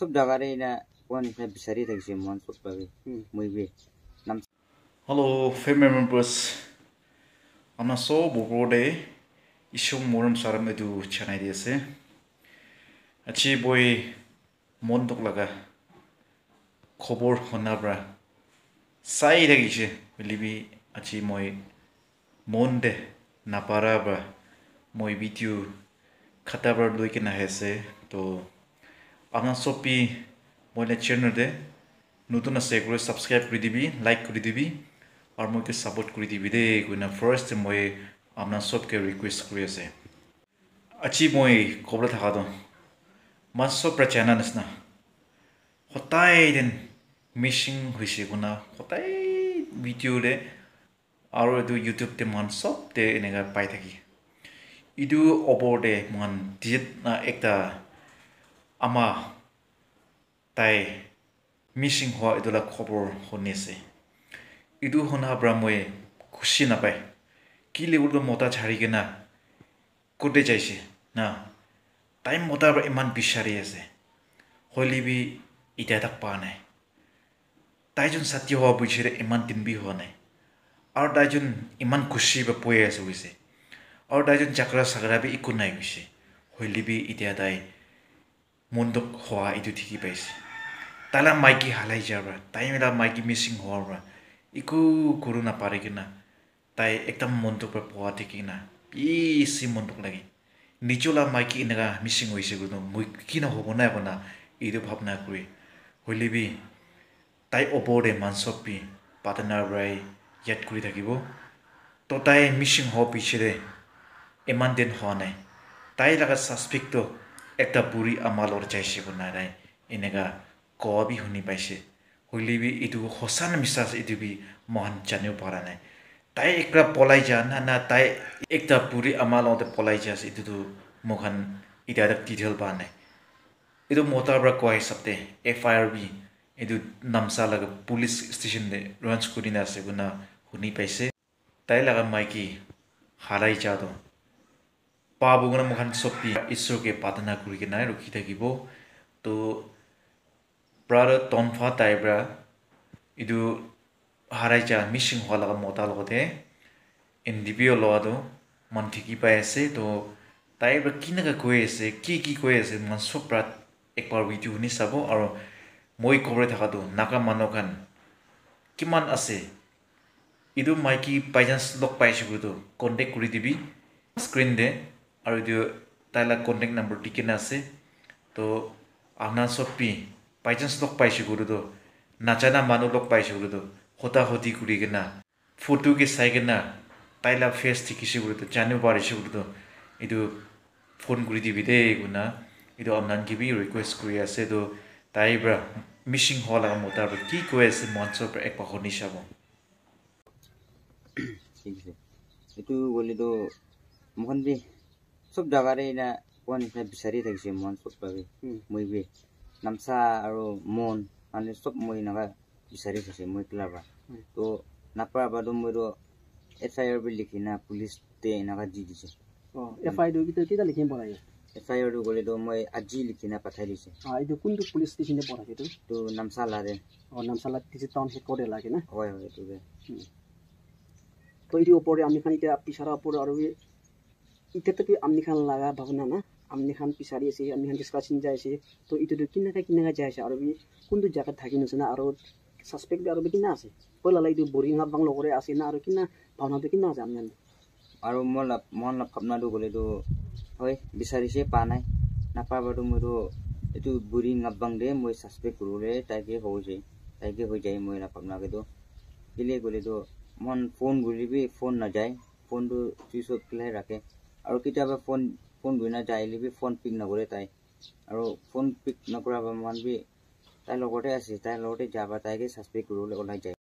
Hello, family members. I'm a so bogode. Ishum moram saram edu chanai dese. Achi boy mondok laga. Kobor honabra. Sai dagi che. Milibi achi moy monde napara ba. Moy video katabra doike na hese. To আপনার শপি মানে channel নতুন আছে এগুলো subscribe করে দিবি like করে দিবি আর মোকে সাপোর্ট করে দিবি দে কিনা ফার্স্ট মানে আপনার সবকে রিকুয়েস্ট করে আছে আজি মই কবলে থাকা তো মাছ সব প্রচানা নিচি হতাইন মিসিং হয়েছে গুণা হতাই ভিডিওতে আর ইউটিউবতে মান সবতে এনেকা পাই থাকি ইটু অপরতে মান ডিজিট একটা ama tai missing ho idu la khobor honi se idu hona bra moi khushi na pai ki le ur mota chhari gena kote jaise na time mota bra iman bishari ase holi bi ita tak pa nai tai jun satyo ho bujire iman din bi ho nai ar dai jun iman khushi ba poe ase wise ar dai jun chakra sagra bi ikunai wise holi bi ita dai মুন্দুক হোৱা এইটো ঠিকি পাইছে তাইলা মাইকী হালাই যাবা তাই মিলা মাইকি missing হওয়ার একু করু না পারে কিনা তাই একদম মন্দুক পোৱা থেকে না বেশি মন্দুক লাগে নিজলা মাইকী এনেকা মিচিং হৈছে কিন্তু মই কি না হব নাই এবার না এইটা ভাবনা করি হইলে বি তাই ওপরে মাংসপি পাতনার পৰাই ইয়াত কৰি থাকিব তো তাই মিসিং হওয়া পিছিয়ে ইমান দিন হোৱা নাই তাইৰ লাগা সাসপেক্ট এটা বুড়ি আমালৰ যাইছে বনাই নাই এনেকা কবি শুনি পাইছে শৈলীবি এইটো সঁচা নিচা এইটো বি মহান জানিব পৰা নাই তাই একলা পলাই যা না না তাই একটা বুড়ি আমাৰ লগতে পলাই যা আছে এইটোতো মোকান এতিয়া এটা টিঠেল পৰা নাই এইটো মতাৰ পৰা কোৱা হিচাপে এফ আই আৰ বি এইটো নামচা লাগে পুলিচ ষ্টেচন ৰঞ্চ কৰি নাছে গুণা শুনি পাইছে তাই লগা মাইকী হাৰাই যাওঁ পাব গণ মোখান চপি ঈশ্বৰকে প্ৰাৰ্থনা কৰি কিনে ৰখি থাকিব তো প্ৰাৰ তনফা টাইপৰা ইটো হাৰাই যা মিচিং হোৱা লগত মতাৰ লগতে এন ডি পিঅ' লোৱাটো মন ঠিকি পাই আছে তো তাইৰপৰা কেনেকৈ কৈ আছে কি কি কৈ আছে মই চব প্ৰাত একবাৰ ভিডিঅ' শুনি চাব আৰু মই ক'বলৈ থকাটো নাকা মানুহখন কিমান আছে এইটো মাইকী বাই লগ পাইছোঁ কিন্তু কণ্টেক্ট কৰি দিবি স্ক্ৰীণ দে আৰু এইটো তাই লগত কণ্টেক্ট নম্বৰ দি কিনে আছে তো আপোনাৰ চব পি বাই চান্স লগ পাইছোঁ গুৰুটো নাজানা মানুহ লগ পাইছোঁ গুৰুটো সোধা সুধি ঘূৰি কিনা ফটোকে চাই কিনা তাই লগত ফেচ দেখিছে গুৰুটো জানিব পাৰিছোঁ গুৰুটো এইটো ফোন কৰি দিবি দেই গুণা এইটো আপোনাক কিবি ৰিকুৱেষ্ট কৰি আছে তো তাইৰ পৰা মিচিং হ'ল আৰু মোৰ তাৰপৰা কি কৈ আছে মঞ্চৰ পৰা এক পাখ নি চাব এইটো গ'লেতো মোৰখন দেই সব জাগাৰে এনেই কোৱা নিচিনা বিচাৰি থাকিছে মন চব ভাবে মই বে নামচা আৰু মন মানে চব মই এনেকুৱা বিচাৰি থৈছে মই কিলাৰ পৰা তো নাপাৰ বাদো মইতো এফ আই আৰ বুলি লিখি না পুলিচতে এনেকুৱা দি দিছে এফ আই আৰ কেইটা লিখিম পাৰি এফ আই আৰটো গ'লেতো মই আজি লিখি না পঠাই দিছে এইটো কোনটো পুলিচ ষ্টেচনে পঢ়া সেইটো তো নামচালাৰে অঁ নামচালাত দিছে টাউন শেষতে লাগে না হয় হয় সেইটোকে তো এইটো ওপৰত আমি খালি এতিয়া পিছাৰৰ ওপৰত আৰু তথাপি আমনিখান লগা ভাবনা না আমনিখান পিছারি আছে আমনিখান কিছুকা চিন্তা আছে তো এইটো কেনেকৈ কেনেকৈ যাই আছে আৰু বি কোনটো জেগাত থাকি নাছে না আৰু চাছপেক্ট আৰু কিনে আছে পইলা লাগে বৰিং হাব বাং লগৰে আছে না আৰু কিনা ভাওনাটো কিনা আছে আমনি আৰু মই লাভ মন লাভ ভাবনাটো গ'লেতো হয় বিচাৰিছে পা নাই নাপাবতো মইতো এইটো বুঢ়ী নাপাং দে মই চাছপেক্ট কৰোঁ তাইকে হৈছে তাইকে হৈ যায় মই নাপাবনাকেতো কেলেই গ'লেতো মন ফোন ঘূৰিবি ফোন নাযায় ফোনটো চুইচ অফ পেলাই ৰাখে আৰু কেতিয়াবা ফোন ফোন ধুই নাই যায় আহিলে ফোন পিক নকৰে তাই আৰু ফোন পিক নকৰা মানুহ তাইৰ লগতে আছে তাইৰ লগতে যাবা তাইকে চাছপেক্ট কৰিবলৈ ওলাই যায়